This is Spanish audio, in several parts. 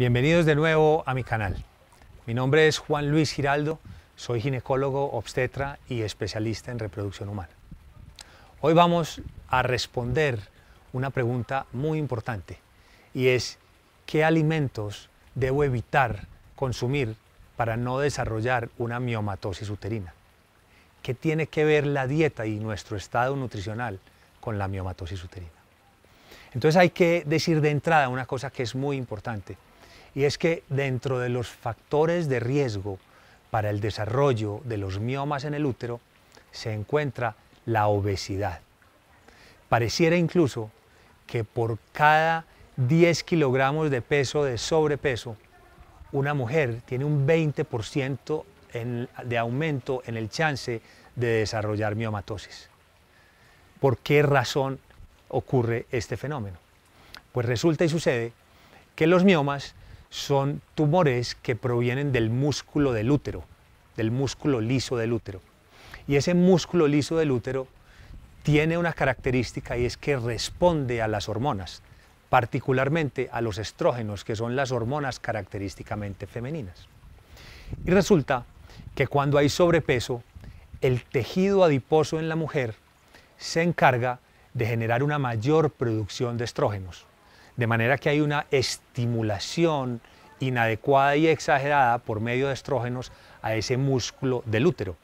Bienvenidos de nuevo a mi canal. Mi nombre es Juan Luis Giraldo, soy ginecólogo, obstetra y especialista en reproducción humana. Hoy vamos a responder una pregunta muy importante y es ¿qué alimentos debo evitar consumir para no desarrollar una miomatosis uterina? ¿Qué tiene que ver la dieta y nuestro estado nutricional con la miomatosis uterina? Entonces hay que decir de entrada una cosa que es muy importante y es que dentro de los factores de riesgo para el desarrollo de los miomas en el útero se encuentra la obesidad. Pareciera incluso que por cada 10 kilogramos de peso de sobrepeso, una mujer tiene un 20% de aumento en el chance de desarrollar miomatosis. ¿Por qué razón ocurre este fenómeno? Pues resulta y sucede que los miomas son tumores que provienen del músculo del útero, del músculo liso del útero. Y ese músculo liso del útero tiene una característica y es que responde a las hormonas, particularmente a los estrógenos, que son las hormonas característicamente femeninas. Y resulta que cuando hay sobrepeso, el tejido adiposo en la mujer se encarga de generar una mayor producción de estrógenos. De manera que hay una estimulación inadecuada y exagerada por medio de estrógenos a ese músculo del útero.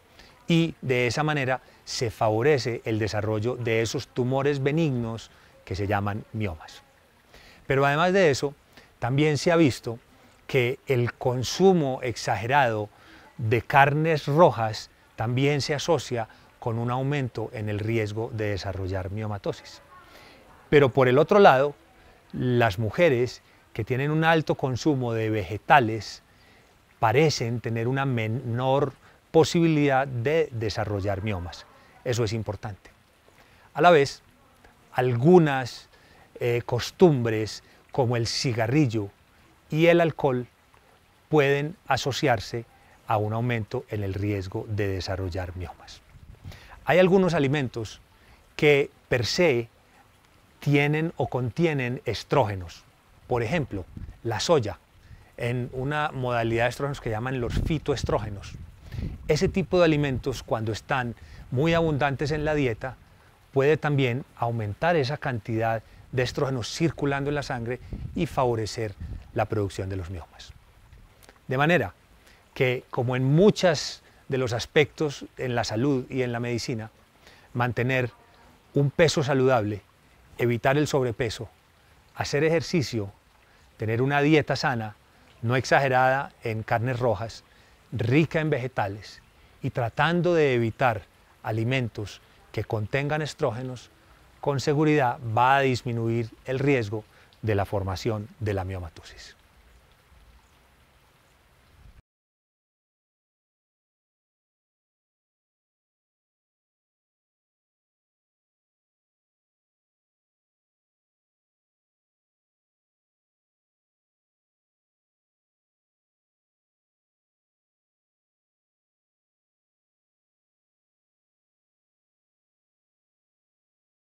Y de esa manera se favorece el desarrollo de esos tumores benignos que se llaman miomas. Pero además de eso, también se ha visto que el consumo exagerado de carnes rojas también se asocia con un aumento en el riesgo de desarrollar miomatosis. Pero por el otro lado, las mujeres que tienen un alto consumo de vegetales parecen tener una menor posibilidad de desarrollar miomas. Eso es importante. A la vez, algunas eh, costumbres como el cigarrillo y el alcohol pueden asociarse a un aumento en el riesgo de desarrollar miomas. Hay algunos alimentos que per se tienen o contienen estrógenos. Por ejemplo, la soya, en una modalidad de estrógenos que llaman los fitoestrógenos. Ese tipo de alimentos, cuando están muy abundantes en la dieta, puede también aumentar esa cantidad de estrógenos circulando en la sangre y favorecer la producción de los miomas. De manera que, como en muchos de los aspectos en la salud y en la medicina, mantener un peso saludable evitar el sobrepeso, hacer ejercicio, tener una dieta sana, no exagerada en carnes rojas, rica en vegetales y tratando de evitar alimentos que contengan estrógenos, con seguridad va a disminuir el riesgo de la formación de la miomatosis.